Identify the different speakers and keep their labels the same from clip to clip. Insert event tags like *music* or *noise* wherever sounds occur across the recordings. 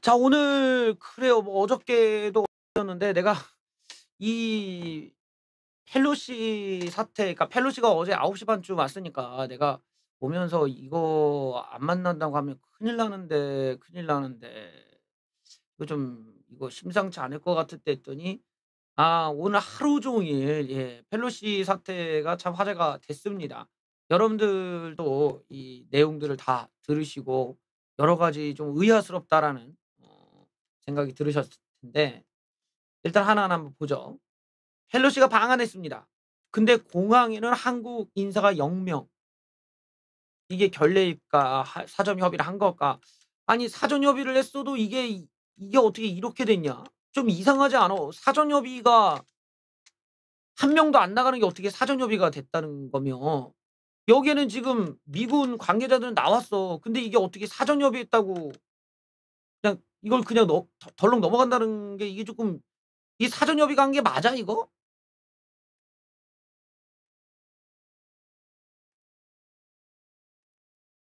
Speaker 1: 자 오늘 그래요 뭐 어저께도 였는데 내가 이 펠로시 사태 그러니까 펠로시가 어제 9시 반쯤 왔으니까 내가 보면서 이거 안 만난다고 하면 큰일 나는데 큰일 나는데 이거 좀 이거 심상치 않을 것 같을 때 했더니 아 오늘 하루 종일 예 펠로시 사태가 참 화제가 됐습니다. 여러분들도 이 내용들을 다 들으시고 여러 가지 좀 의아스럽다라는 생각이 들으셨을 텐데 일단 하나하나 한번 보죠. 헬로시가 방한했습니다. 근데 공항에는 한국 인사가 0명. 이게 결례일까? 사전 협의를 한 걸까? 아니 사전 협의를 했어도 이게 이게 어떻게 이렇게 됐냐? 좀 이상하지 않아? 사전 협의가 한 명도 안 나가는 게 어떻게 사전 협의가 됐다는 거며 여기에는 지금 미군 관계자들은 나왔어. 근데 이게 어떻게 사전 협의했다고 이걸 그냥 너, 덜렁 넘어간다는 게 이게 조금 이 사전 협의 관계 맞아 이거?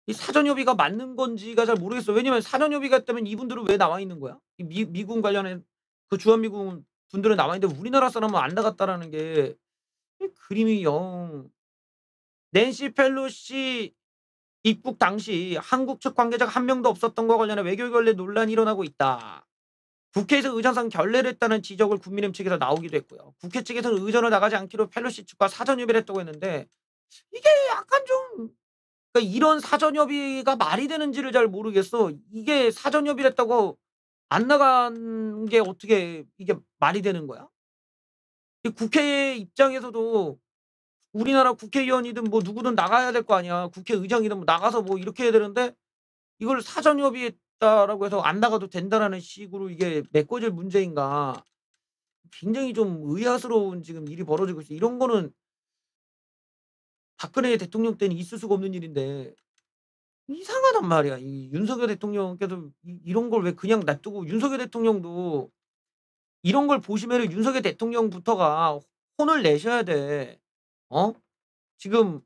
Speaker 1: 이 사전 협의가 맞는 건지가 잘 모르겠어. 왜냐면 사전 협의가 있다면 이분들은 왜 나와 있는 거야? 미, 미군 관련한 그 주한 미군 분들은 나와 있는데 우리나라 사람은 안 나갔다라는 게 그림이 영. 낸시 펠로시 입국 당시 한국 측 관계자가 한 명도 없었던 것과 관련해 외교 결례 논란이 일어나고 있다. 국회에서 의전상 결례를 했다는 지적을 국민의힘 측에서 나오기도 했고요. 국회 측에서는 의전을 나가지 않기로 펠로시 측과 사전 협의를 했다고 했는데 이게 약간 좀 그러니까 이런 사전 협의가 말이 되는지를 잘 모르겠어. 이게 사전 협의를 했다고 안 나간 게 어떻게 이게 말이 되는 거야? 국회 입장에서도 우리나라 국회의원이든 뭐 누구든 나가야 될 거 아니야. 국회의장이든 뭐 나가서 뭐 이렇게 해야 되는데 이걸 사전 협의했다라고 해서 안 나가도 된다라는 식으로 이게 메꿔질 문제인가. 굉장히 좀 의아스러운 지금 일이 벌어지고 있어. 이런 거는 박근혜 대통령 때는 있을 수가 없는 일인데 이상하단 말이야. 이 윤석열 대통령께서 이런 걸 왜 그냥 놔두고 윤석열 대통령도 이런 걸 보시면 윤석열 대통령부터가 혼을 내셔야 돼. 어? 지금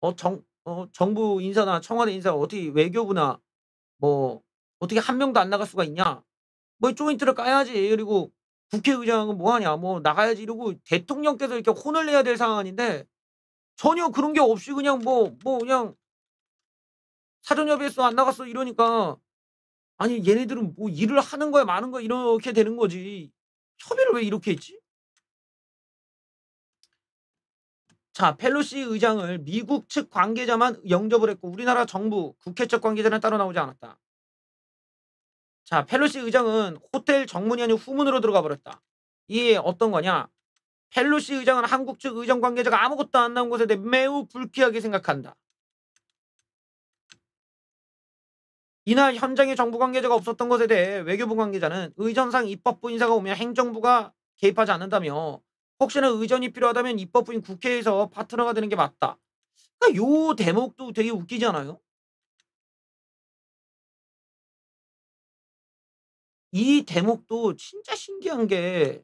Speaker 1: 어, 정, 어, 정부 인사나 청와대 인사가 어떻게 외교부나 뭐 어떻게 한 명도 안 나갈 수가 있냐? 뭐 조인트를 까야지. 그리고 국회의장은 뭐하냐? 뭐 나가야지 이러고 대통령께서 이렇게 혼을 내야 될 상황인데 전혀 그런 게 없이 그냥 뭐뭐 뭐 그냥 사전협의에서 안 나갔어 이러니까 아니 얘네들은 뭐 일을 하는 거야 많은 거야 이렇게 되는 거지 협의를 왜 이렇게 했지? 자, 펠로시 의장을 미국 측 관계자만 영접을 했고 우리나라 정부 국회 측 관계자는 따로 나오지 않았다. 자, 펠로시 의장은 호텔 정문이 아닌 후문으로 들어가 버렸다. 이게 어떤 거냐? 펠로시 의장은 한국 측 의정 관계자가 아무것도 안 나온 것에 대해 매우 불쾌하게 생각한다. 이날 현장에 정부 관계자가 없었던 것에 대해 외교부 관계자는 의전상 입법부 인사가 오면 행정부가 개입하지 않는다며 혹시나 의전이 필요하다면 입법부인 국회에서 파트너가 되는 게 맞다. 그러니까 요 대목도 되게 웃기잖아요.
Speaker 2: 이 대목도 진짜 신기한 게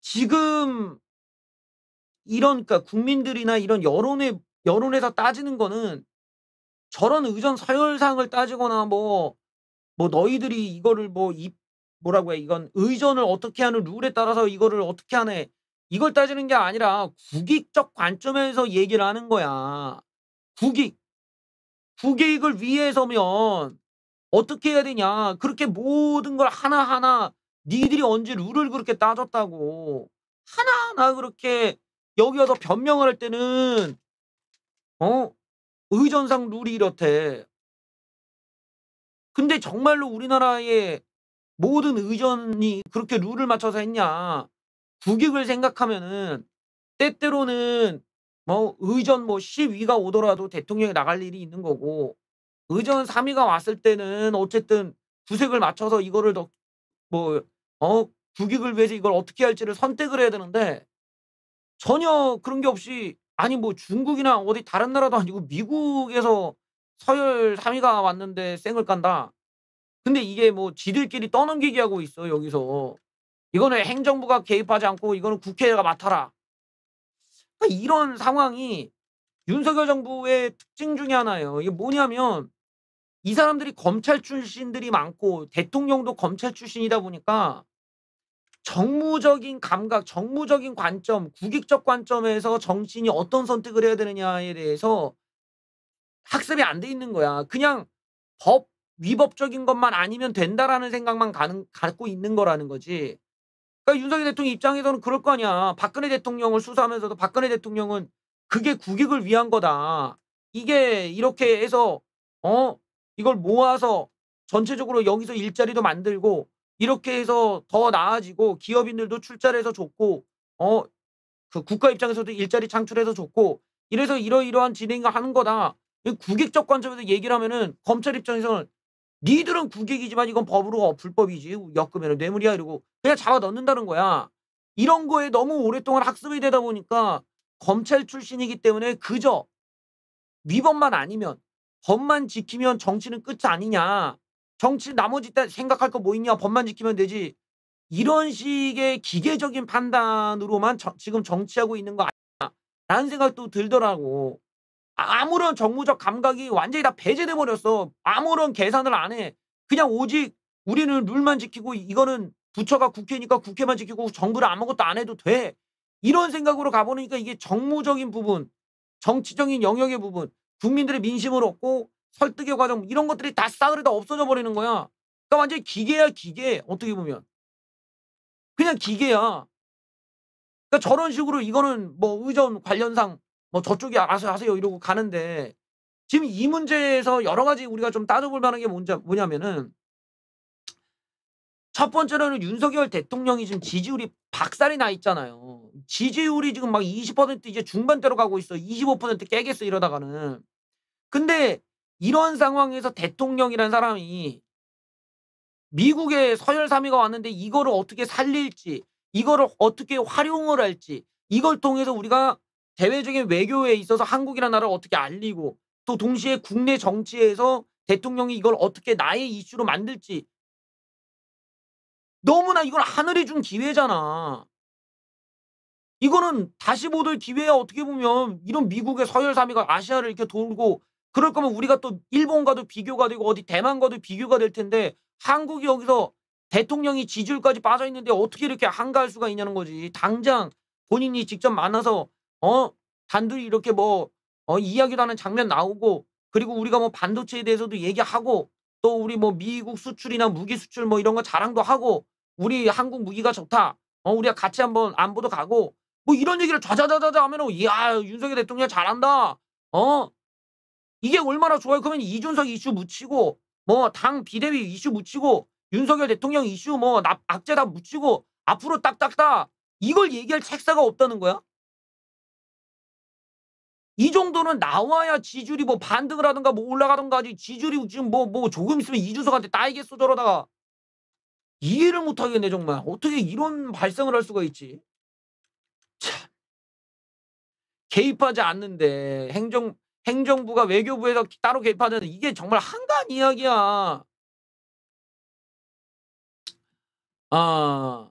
Speaker 1: 지금 이런 그러니까 국민들이나 이런 여론에 여론에서 따지는 거는 저런 의전 서열상을 따지거나 뭐뭐 뭐 너희들이 이거를 뭐입 뭐라고 해 이건 의전을 어떻게 하는 룰에 따라서 이거를 어떻게 하네 이걸 따지는 게 아니라 국익적 관점에서 얘기를 하는 거야 국익 국익을 위해서면 어떻게 해야 되냐 그렇게 모든 걸 하나하나 니들이 언제 룰을 그렇게 따졌다고 하나하나 그렇게 여기 와서 변명을 할 때는 어 의전상 룰이 이렇대 근데 정말로 우리나라에 모든 의전이 그렇게 룰을 맞춰서 했냐. 국익을 생각하면은 때때로는 뭐 의전 뭐 10위가 오더라도 대통령이 나갈 일이 있는 거고 의전 3위가 왔을 때는 어쨌든 구색을 맞춰서 이거를 더 뭐어 국익을 위해서 이걸 어떻게 할지를 선택을 해야 되는데 전혀 그런 게 없이 아니 뭐 중국이나 어디 다른 나라도 아니고 미국에서 서열 3위가 왔는데 쌩을 깐다. 근데 이게 뭐 지들끼리 떠넘기기 하고 있어 여기서. 이거는 행정부가 개입하지 않고 이거는 국회가 맡아라. 그러니까 이런 상황이 윤석열 정부의 특징 중에 하나예요. 이게 뭐냐면 이 사람들이 검찰 출신들이 많고 대통령도 검찰 출신이다 보니까 정무적인 감각, 정무적인 관점, 국익적 관점에서 정신이 어떤 선택을 해야 되느냐에 대해서 학습이 안 돼 있는 거야. 그냥 법 위법적인 것만 아니면 된다라는 생각만 가는, 갖고 있는 거라는 거지. 그러니까 윤석열 대통령 입장에서는 그럴 거 아니야. 박근혜 대통령을 수사하면서도 박근혜 대통령은 그게 국익을 위한 거다. 이게 이렇게 해서 어 이걸 모아서 전체적으로 여기서 일자리도 만들고 이렇게 해서 더 나아지고 기업인들도 출자를 해서 좋고 어 그 국가 입장에서도 일자리 창출해서 좋고 이래서 이러이러한 진행을 하는 거다. 국익적 관점에서 얘기를 하면은 검찰 입장에서는 니들은 국익이지만 이건 법으로 어, 불법이지 엮으면 뇌물이야 이러고 그냥 잡아 넣는다는 거야. 이런 거에 너무 오랫동안 학습이 되다 보니까 검찰 출신이기 때문에 그저 위법만 아니면 법만 지키면 정치는 끝이 아니냐. 정치 나머지 때 생각할 거 뭐 있냐. 법만 지키면 되지. 이런 식의 기계적인 판단으로만 저, 지금 정치하고 있는 거 아니냐라는 생각도 들더라고. 아무런 정무적 감각이 완전히 다 배제돼 버렸어. 아무런 계산을 안 해. 그냥 오직 우리는 룰만 지키고 이거는 부처가 국회니까 국회만 지키고 정부를 아무것도 안 해도 돼. 이런 생각으로 가보니까 이게 정무적인 부분, 정치적인 영역의 부분, 국민들의 민심을 얻고 설득의 과정 이런 것들이 다 싸그리 다 없어져 버리는 거야. 그러니까 완전히 기계야 기계 어떻게 보면 그냥 기계야. 그러니까 저런 식으로 이거는 뭐 의전 관련상 뭐 저쪽이 알아서 하세요 이러고 가는데 지금 이 문제에서 여러 가지 우리가 좀 따져볼 만한 게 뭔지, 뭐냐면은 첫 번째로는 윤석열 대통령이 지금 지지율이 박살이 나 있잖아요. 지지율이 지금 막 20% 이제 중반대로 가고 있어. 25% 깨겠어 이러다가는. 근데 이런 상황에서 대통령이란 사람이 미국의 서열 3위가 왔는데 이거를 어떻게 살릴지, 이거를 어떻게 활용을 할지, 이걸 통해서 우리가 대외적인 외교에 있어서 한국이라는 나라를 어떻게 알리고 또 동시에 국내 정치에서 대통령이 이걸 어떻게 나의 이슈로 만들지 너무나 이건 하늘이 준 기회잖아. 이거는 다시 못올 기회야 어떻게 보면 이런 미국의 서열 3위가 아시아를 이렇게 돌고 그럴 거면 우리가 또 일본과도 비교가 되고 어디 대만과도 비교가 될 텐데 한국이 여기서 대통령이 지지율까지 빠져 있는데 어떻게 이렇게 한가할 수가 있냐는 거지. 당장 본인이 직접 만나서 어 단둘이 이렇게 뭐 어, 이야기도 하는 장면 나오고 그리고 우리가 뭐 반도체에 대해서도 얘기하고 또 우리 뭐 미국 수출이나 무기 수출 뭐 이런 거 자랑도 하고 우리 한국 무기가 좋다. 어 우리가 같이 한번 안보도 가고 뭐 이런 얘기를 좌자자자자 하면은 이야 윤석열 대통령 잘한다. 어 이게 얼마나 좋아요. 그러면 이준석 이슈 묻히고 뭐 당 비대위 이슈 묻히고 윤석열 대통령 이슈 뭐 악재 다 묻히고 앞으로 딱딱딱 이걸 얘기할 책사가 없다는 거야? 이 정도는 나와야 지지율이 뭐 반등을 하든가 뭐 올라가든가 하지 지지율이 지금 뭐뭐 뭐 조금 있으면 이준석한테 따이겠소 저러다가 이해를 못하겠네 정말 어떻게 이런 발상을 할 수가 있지 참 개입하지 않는데 행정 행정부가 외교부에서 따로 개입하는 이게 정말 한가한 이야기야 아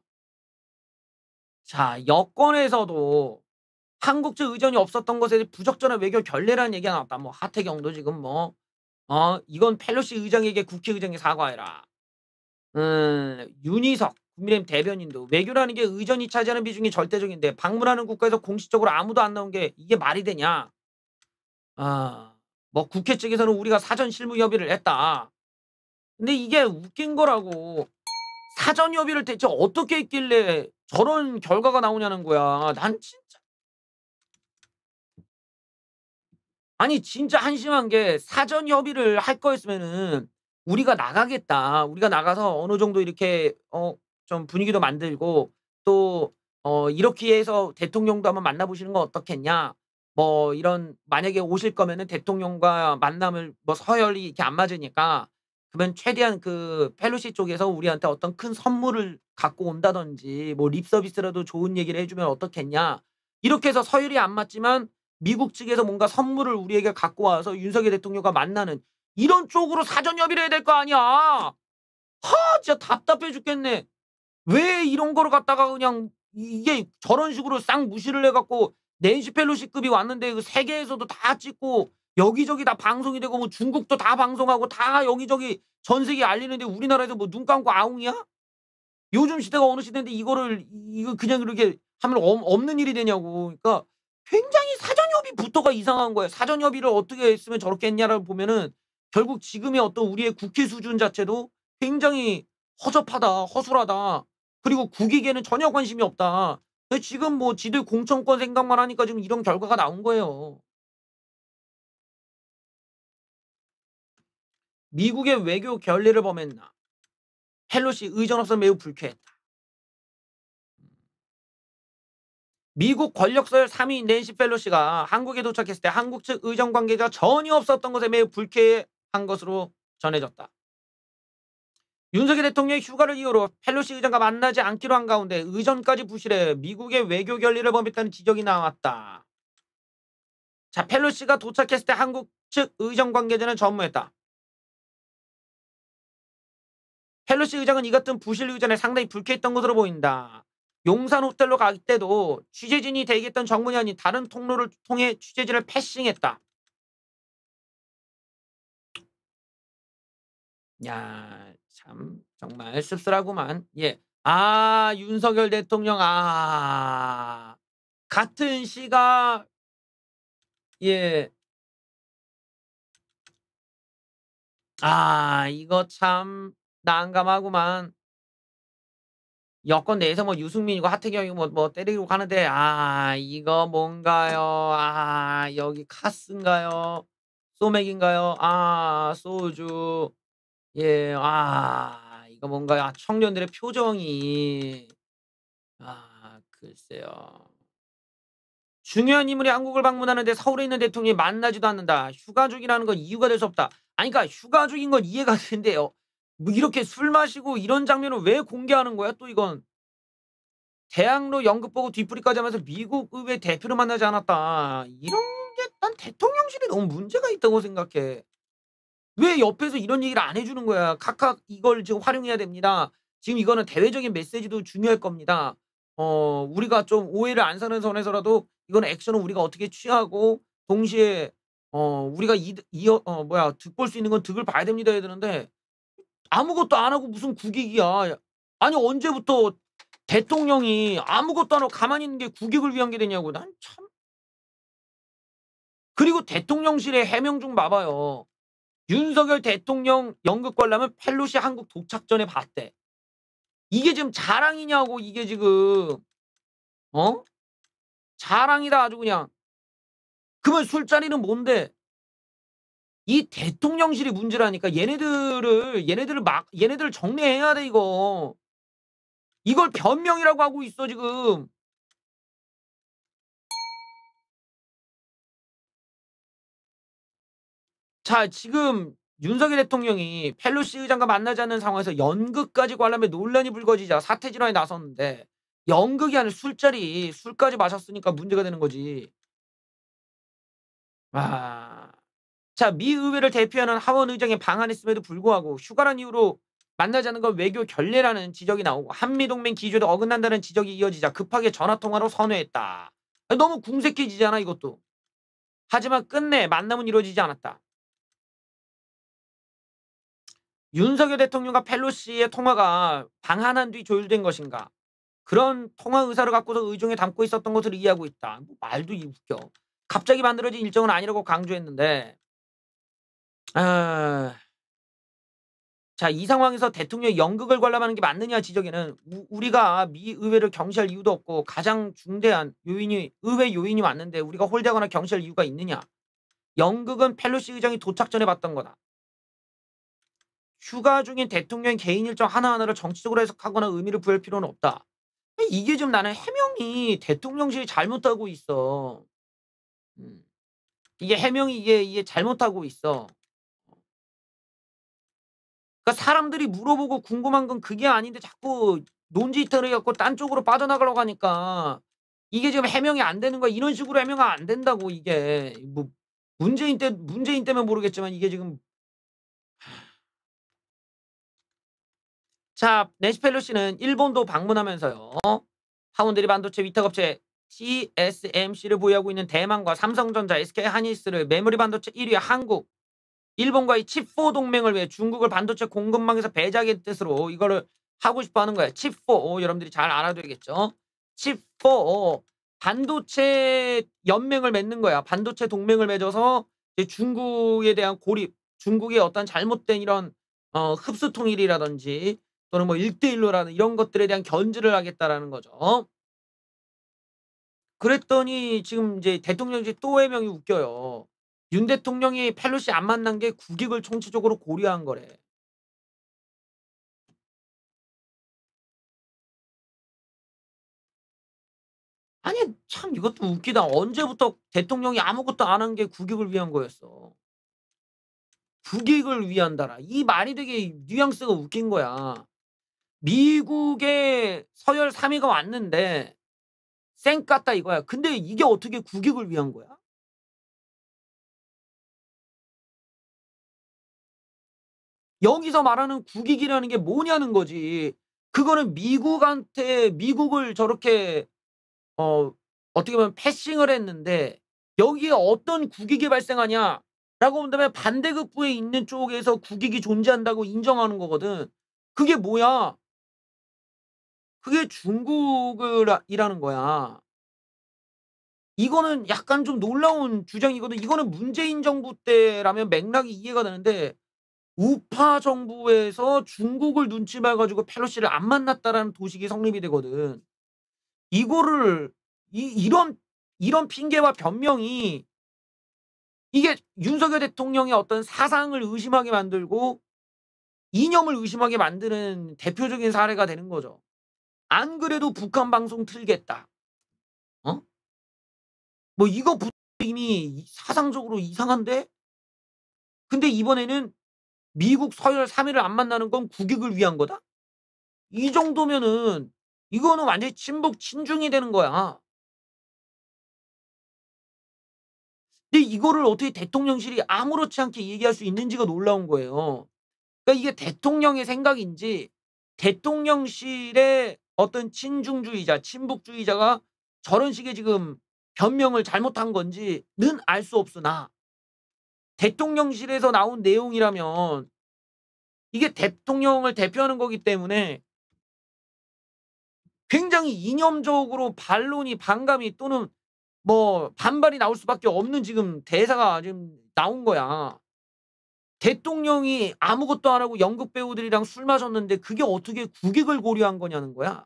Speaker 1: 자 여권에서도 한국적 의전이 없었던 것에 부적절한 외교 결례라는 얘기가 나왔다. 뭐 하태경도 지금 뭐 어, 이건 펠로시 의장에게 국회의장이 사과해라. 음, 윤희석 국민의힘 대변인도 외교라는 게 의전이 차지하는 비중이 절대적인데 방문하는 국가에서 공식적으로 아무도 안 나온 게 이게 말이 되냐. 아, 뭐 국회 측에서는 우리가 사전 실무 협의를 했다. 근데 이게 웃긴 거라고. 사전 협의를 대체 어떻게 했길래 저런 결과가 나오냐는 거야. 난진 아니 진짜 한심한 게 사전 협의를 할 거였으면은 우리가 나가겠다. 우리가 나가서 어느 정도 이렇게 어좀 분위기도 만들고 또어 이렇게 해서 대통령도 한번 만나보시는 거 어떻겠냐. 뭐 이런 만약에 오실 거면은 대통령과 만남을 뭐 서열이 이렇게 안 맞으니까 그러면 최대한 그 펠로시 쪽에서 우리한테 어떤 큰 선물을 갖고 온다든지 뭐 립서비스라도 좋은 얘기를 해주면 어떻겠냐 이렇게 해서 서열이 안 맞지만 미국 측에서 뭔가 선물을 우리에게 갖고 와서 윤석열 대통령과 만나는 이런 쪽으로 사전 협의를 해야 될 거 아니야. 하 진짜 답답해 죽겠네. 왜 이런 거를 갖다가 그냥 이게 저런 식으로 싹 무시를 해갖고 낸시 펠로시급이 왔는데 그 세계에서도 다 찍고 여기저기 다 방송이 되고 뭐 중국도 다 방송하고 다 여기저기 전 세계 알리는데 우리나라에서 뭐 눈 감고 아웅이야? 요즘 시대가 어느 시대인데 이거를 이거 그냥 이렇게 하면 없는 일이 되냐고. 그러니까 굉장히 사 협의부터가 이상한 거예요. 사전 협의를 어떻게 했으면 저렇게 했냐를 보면은 결국 지금의 어떤 우리의 국회 수준 자체도 굉장히 허접하다, 허술하다. 그리고 국익에는 전혀 관심이 없다. 지금 뭐 지들 공천권 생각만 하니까 지금 이런 결과가 나온 거예요. 미국의 외교 결례를 범했나. 헬로시 의전없어 매우 불쾌했다. 미국 권력설 3위 인 낸시 펠로시가 한국에 도착했을 때 한국 측 의정 관계자 전혀 없었던 것에 매우 불쾌한 것으로 전해졌다. 윤석열 대통령이 휴가를 이유로 펠로시 의장과 만나지 않기로 한 가운데 의전까지 부실해 미국의 외교 결리를 범했다는 지적이 나왔다. 자, 펠로시가 도착했을 때 한국 측 의정 관계자는 전무했다. 펠로시 의장은 이 같은 부실 의전에 상당히 불쾌했던 것으로 보인다. 용산 호텔로 갈 때도 취재진이 대기했던 정문현이 다른 통로를 통해 취재진을 패싱했다. 야, 참 정말 씁쓸하구만. 예. 아, 윤석열 대통령 아. 같은 시가 예. 아, 이거 참 난감하구만. 여권 내에서 뭐 유승민이고 하태경이고 뭐, 뭐 때리고 가는데 아 이거 뭔가요? 아 여기 카스인가요? 소맥인가요? 아 소주 예 아 이거 뭔가요? 아, 청년들의 표정이 아 글쎄요. 중요한 인물이 한국을 방문하는데 서울에 있는 대통령이 만나지도 않는다. 휴가 족이라는건 이유가 될 수 없다. 아니 그러니까 휴가 족인건 이해가 *laughs* 되는데요. 뭐 이렇게 술 마시고 이런 장면을 왜 공개하는 거야? 또 이건 대학로 연극 보고 뒷풀이까지 하면서 미국 의회 대표를 만나지 않았다. 이런 게 난 대통령실이 너무 문제가 있다고 생각해. 왜 옆에서 이런 얘기를 안 해주는 거야? 각각 이걸 지금 활용해야 됩니다. 지금 이거는 대외적인 메시지도 중요할 겁니다. 어, 우리가 좀 오해를 안 사는 선에서라도 이건 액션을 우리가 어떻게 취하고 동시에 어, 우리가 이, 이 어, 뭐야, 득 볼 수 있는 건 득을 봐야 됩니다 해야 되는데 아무것도 안 하고 무슨 국익이야. 아니 언제부터 대통령이 아무것도 안 하고 가만히 있는 게 국익을 위한 게 되냐고. 난 참. 그리고 대통령실의 해명 좀 봐봐요. 윤석열 대통령 연극 관람은 펠로시 한국 도착 전에 봤대. 이게 지금 자랑이냐고 이게 지금 어? 자랑이다 아주 그냥. 그러면 술자리는 뭔데? 이 대통령실이 문제라니까 얘네들을 얘네들을 막 얘네들을 정리해야 돼 이거 이걸 변명이라고 하고 있어 지금 자 지금 윤석열 대통령이 펠로시 의장과 만나지 않는 상황에서 연극까지 관람해 논란이 불거지자 사태 진화에 나섰는데 연극이 아니라 술자리 술까지 마셨으니까 문제가 되는 거지 아 자, 미 의회를 대표하는 하원 의장이 방한했음에도 불구하고 휴가란 이유로 만나자는은건 외교 결례라는 지적이 나오고 한미동맹 기조도 어긋난다는 지적이 이어지자 급하게 전화통화로 선회했다. 너무 궁색해지잖아 이것도. 하지만 끝내 만남은 이루어지지 않았다. 윤석열 대통령과 펠로시의 통화가 방한한 뒤 조율된 것인가. 그런 통화 의사를 갖고서 의중에 담고 있었던 것을 이해하고 있다. 뭐 말도 웃겨. 갑자기 만들어진 일정은 아니라고 강조했는데 아. 자, 이 상황에서 대통령의 연극을 관람하는 게 맞느냐 지적에는 우리가 미 의회를 경시할 이유도 없고 가장 중대한 요인이 의회 요인이 왔는데 우리가 홀대하거나 경시할 이유가 있느냐. 연극은 펠로시 의장이 도착 전에 봤던 거다. 휴가 중인 대통령 의 개인 일정 하나하나를 정치적으로 해석하거나 의미를 부여할 필요는 없다. 이게 좀 나는 해명이 대통령실이 잘못하고 있어. 음. 이게 해명이 이게, 이게 잘못하고 있어. 그러니까 사람들이 물어보고 궁금한 건 그게 아닌데 자꾸 논지이터를 갖고 딴 쪽으로 빠져나가려고 하니까 이게 지금 해명이 안 되는 거야. 이런 식으로 해명이 안 된다고 이게 뭐 문재인 때 문재인 때면 모르겠지만 이게 지금 자네시 펠로시는 일본도 방문하면서요. 파운드리 반도체 위탁업체 TSMC를 보유하고 있는 대만과 삼성전자, SK 하니스를 메모리 반도체 1위에 한국, 일본과 의 칩4 동맹을 위해 중국을 반도체 공급망에서 배제하겠 뜻으로 이거를 하고 싶어 하는 거예요. 칩4 어, 여러분들이 잘 알아야 겠죠 칩4 어, 반도체 연맹을 맺는 거야. 반도체 동맹을 맺어서 중국에 대한 고립, 중국의 어떤 잘못된 이런 어, 흡수 통일이라든지 또는 뭐일대1로라는 이런 것들에 대한 견제를 하겠다라는 거죠. 그랬더니 지금 이제 대통령직 또 해명이 웃겨요. 윤 대통령이 펠로시 안 만난 게 국익을 총체적으로
Speaker 2: 고려한 거래.
Speaker 1: 아니 참 이것도 웃기다. 언제부터 대통령이 아무것도 안 한 게 국익을 위한 거였어. 국익을 위한다라. 이 말이 되게 뉘앙스가 웃긴 거야. 미국의 서열 3위가 왔는데 쌩 깠다 이거야. 근데 이게 어떻게 국익을 위한 거야? 여기서 말하는 국익이라는 게 뭐냐는 거지. 그거는 미국한테 미국을 저렇게 어 어떻게 보면 패싱을 했는데 여기에 어떤 국익이 발생하냐? 라고 본다면 반대극부에 있는 쪽에서 국익이 존재한다고 인정하는 거거든. 그게 뭐야? 그게 중국이라는 거야. 이거는 약간 좀 놀라운 주장이거든. 이거는 문재인 정부 때라면 맥락이 이해가 되는데 우파 정부에서 중국을 눈치 봐가지고 펠로시를 안 만났다라는 도식이 성립이 되거든. 이거를 이, 이런 이런 핑계와 변명이 이게 윤석열 대통령의 어떤 사상을 의심하게 만들고 이념을 의심하게 만드는 대표적인 사례가 되는 거죠. 안 그래도 북한 방송 틀겠다. 어? 뭐 이거 이미 사상적으로 이상한데? 근데 이번에는 미국 서열 3위를 안 만나는 건 국익을 위한 거다? 이 정도면은 이거는 완전히 친북 친중이 되는 거야. 근데 이거를 어떻게 대통령실이 아무렇지 않게 얘기할 수 있는지가 놀라운 거예요. 그러니까 이게 대통령의 생각인지 대통령실의 어떤 친중주의자, 친북주의자가 저런 식의 지금 변명을 잘못한 건지는 알 수 없으나 대통령실에서 나온 내용이라면 이게 대통령을 대표하는 거기 때문에 굉장히 이념적으로 반론이 반감이 또는 뭐 반발이 나올 수밖에 없는 지금 대사가 지금 나온 거야. 대통령이 아무것도 안 하고 연극 배우들이랑 술 마셨는데 그게 어떻게 국익을 고려한 거냐는 거야.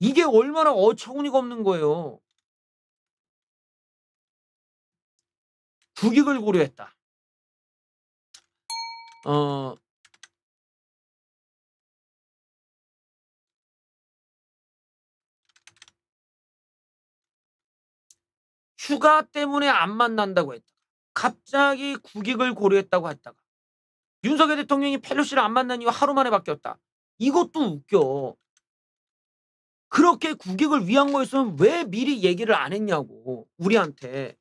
Speaker 1: 이게 얼마나 어처구니가 없는 거예요.
Speaker 2: 국익을 고려했다. 어,
Speaker 1: 휴가 때문에 안 만난다고 했다. 갑자기 국익을 고려했다고 했다가 윤석열 대통령이 펠로시를 안 만난 이유 하루 만에 바뀌었다. 이것도 웃겨. 그렇게 국익을 위한 거였으면 왜 미리 얘기를 안 했냐고 우리한테.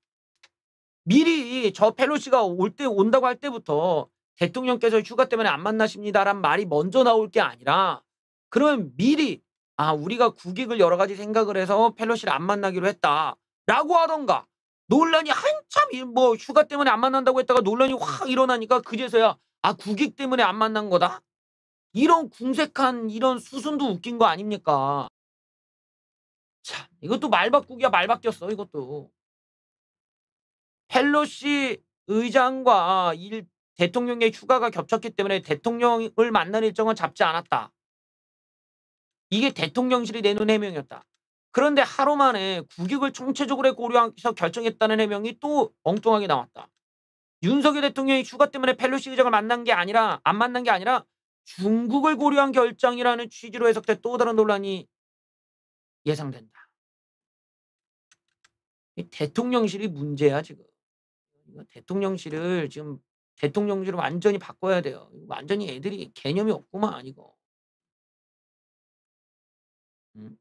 Speaker 1: 미리 저 펠로시가 올 때 온다고 할 때부터 대통령께서 휴가 때문에 안 만나십니다란 말이 먼저 나올 게 아니라 그러면 미리 아 우리가 국익을 여러 가지 생각을 해서 펠로시를 안 만나기로 했다라고 하던가 논란이 한참 뭐 휴가 때문에 안 만난다고 했다가 논란이 확 일어나니까 그제서야 아 국익 때문에 안 만난 거다 이런 궁색한 이런 수순도 웃긴 거 아닙니까? 참 이것도 말 바꾸기야 말 바뀌었어 이것도. 펠로시 의장과 아, 일 대통령의 휴가가 겹쳤기 때문에 대통령을 만난 일정은 잡지 않았다. 이게 대통령실이 내놓은 해명이었다. 그런데 하루 만에 국익을 총체적으로 고려해서 결정했다는 해명이 또 엉뚱하게 나왔다. 윤석열 대통령이 휴가 때문에 펠로시 의장을 만난 게 아니라 안 만난 게 아니라 중국을 고려한 결정이라는 취지로 해석돼 또 다른 논란이 예상된다. 대통령실이 문제야 지금. 대통령실을 지금 대통령실을 완전히 바꿔야 돼요. 완전히 애들이 개념이 없구만 이거. 음.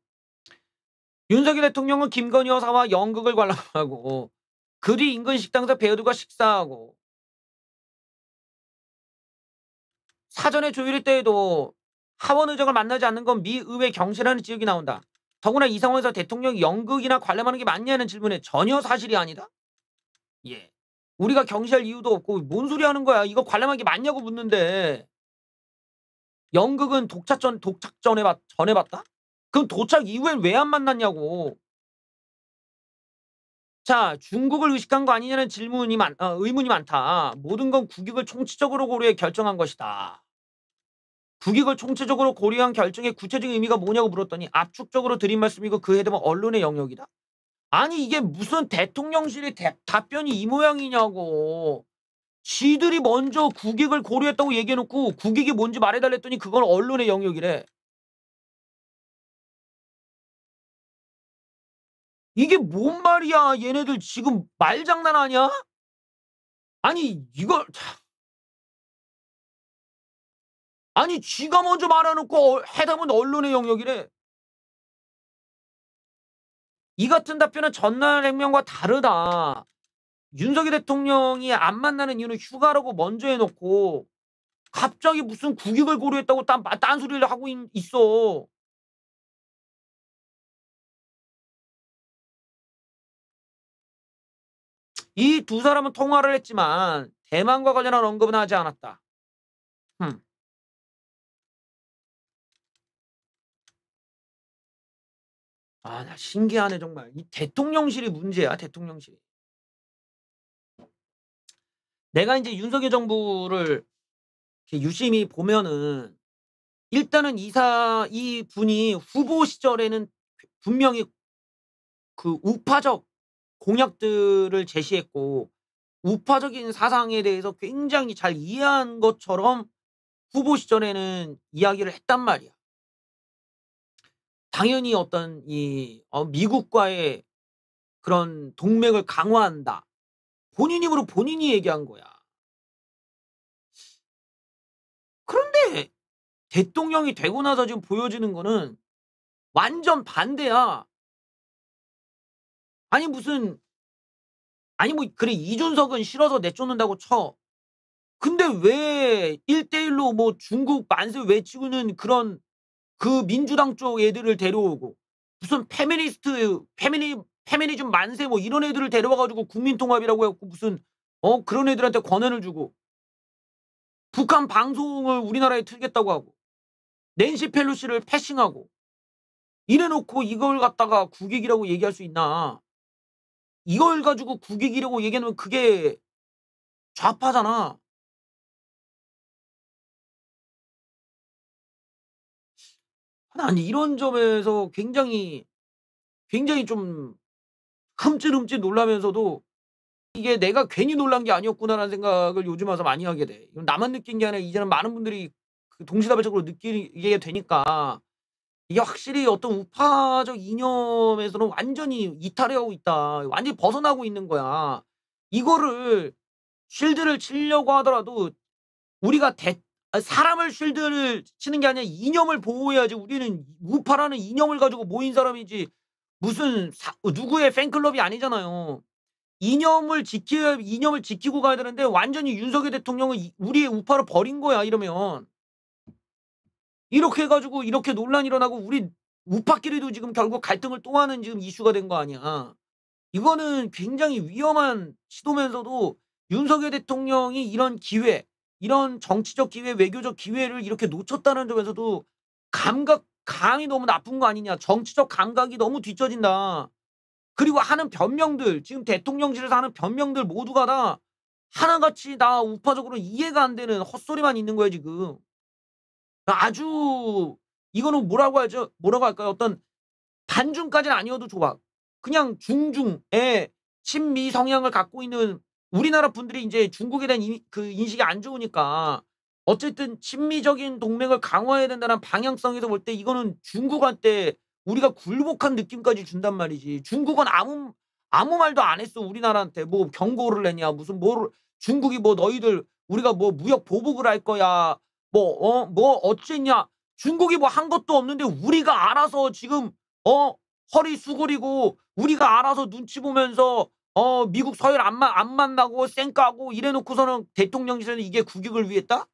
Speaker 1: 윤석열 대통령은 김건희 여사와 연극을 관람하고 그 뒤 인근 식당에서 배우들과 식사하고 사전에 조율일 때에도 하원 의정을 만나지 않는 건 미 의회 경실하는 지역이 나온다. 더구나 이 상황에서 대통령 연극이나 관람하는 게 맞냐는 질문에 전혀 사실이 아니다. 예. 우리가 경시할 이유도 없고 뭔 소리 하는 거야. 이거 관람한게 맞냐고 묻는데 연극은 독착전 독착 전에 전해 봤다? 그럼 도착 이후엔 왜 안 만났냐고. 자, 중국을 의식한 거 아니냐는 질문이 많, 어, 의문이 많다. 모든 건 국익을 총체적으로 고려해 결정한 것이다. 국익을 총체적으로 고려한 결정의 구체적인 의미가 뭐냐고 물었더니 압축적으로 드린 말씀이고 그 해당은 언론의 영역이다. 아니 이게 무슨 대통령실이 대, 답변이 이 모양이냐고. 지들이 먼저 국익을 고려했다고 얘기해놓고 국익이 뭔지 말해달랬더니 그건 언론의 영역이래.
Speaker 2: 이게 뭔 말이야 얘네들 지금 말장난 아니야? 아니 이걸 아니 쥐가 먼저 말해놓고 어,
Speaker 1: 해답은 언론의 영역이래. 이 같은 답변은 전날 액면과 다르다. 윤석열 대통령이 안 만나는 이유는 휴가라고 먼저 해놓고 갑자기 무슨 국익을 고려했다고 딴, 딴 소리를 하고 있,
Speaker 2: 있어. 이 두 사람은 통화를 했지만 대만과 관련한 언급은 하지 않았다. 흠. 아, 나 신기하네 정말. 이 대통령실이
Speaker 1: 문제야, 대통령실이. 내가 이제 윤석열 정부를 유심히 보면은 일단은 이사 이 분이 후보 시절에는 분명히 그 우파적 공약들을 제시했고 우파적인 사상에 대해서 굉장히 잘 이해한 것처럼 후보 시절에는 이야기를 했단 말이야. 당연히 어떤 이 어, 미국과의 그런 동맹을 강화한다. 본인 힘으로 본인이 얘기한 거야.
Speaker 2: 그런데 대통령이 되고 나서 지금
Speaker 1: 보여지는 거는 완전 반대야. 아니 무슨 아니 뭐 그래 이준석은 싫어서 내쫓는다고 쳐. 근데 왜 1대1로 뭐 중국 만세 외치고는 그런 그 민주당 쪽 애들을 데려오고 무슨 페미니스트 페미니 페미니즘 만세 뭐 이런 애들을 데려와가지고 국민통합이라고 해갖고 무슨 어 그런 애들한테 권한을 주고 북한 방송을 우리나라에 틀겠다고 하고 낸시 펠로시를 패싱하고 이래놓고 이걸 갖다가 국익이라고 얘기할 수 있나 이걸 가지고 국익이라고 얘기하면 그게 좌파잖아 아 이런 점에서 굉장히 굉장히 좀 흠찔흠찔 놀라면서도 이게 내가 괜히 놀란 게 아니었구나라는 생각을 요즘 와서 많이 하게 돼. 나만 느낀 게 아니라 이제는 많은 분들이 그 동시다발적으로 느끼게 되니까 이게 확실히 어떤 우파적 이념에서는 완전히 이탈해가고 있다. 완전히 벗어나고 있는 거야. 이거를 쉴드를 치려고 하더라도 우리가 대, 아, 사람을 쉴드를 치는 게 아니라 이념을 보호해야지 우리는 우파라는 이념을 가지고 모인 사람이지 무슨 사, 누구의 팬클럽이 아니잖아요. 이념을 지키 이념을 지키고 가야 되는데 완전히 윤석열 대통령은 우리의 우파를 버린 거야 이러면 이렇게 해가지고 이렇게 논란 일어나고 우리 우파끼리도 지금 결국 갈등을 또 하는 지금 이슈가 된 거 아니야. 이거는 굉장히 위험한 시도면서도 윤석열 대통령이 이런 기회 이런 정치적 기회, 외교적 기회를 이렇게 놓쳤다는 점에서도 감각 감이 너무 나쁜 거 아니냐. 정치적 감각이 너무 뒤처진다. 그리고 하는 변명들, 지금 대통령실에서 하는 변명들 모두가 다 하나같이 다 우파적으로 이해가 안 되는 헛소리만 있는 거예요, 지금. 아주, 이거는 뭐라고 하죠? 뭐라고 할까요? 어떤 반중까지는 아니어도 좋아. 그냥 중중에 친미 성향을 갖고 있는 우리나라 분들이 이제 중국에 대한 인, 그 인식이 안 좋으니까 어쨌든 친미적인 동맹을 강화해야 된다는 방향성에서 볼 때 이거는 중국한테 우리가 굴복한 느낌까지 준단 말이지. 중국은 아무 아무 말도 안 했어 우리나라한테 뭐 경고를 했냐 무슨 뭐 중국이 뭐 너희들 우리가 뭐 무역 보복을 할 거야 뭐 어뭐 어, 뭐 어쨌냐 중국이 뭐 한 것도 없는데 우리가 알아서 지금 어 허리 수그리고 우리가 알아서 눈치 보면서 어 미국 서열 안, 마, 안 만나고 쌩까고 이래놓고서는 대통령실에는 이게 국익을 위했다?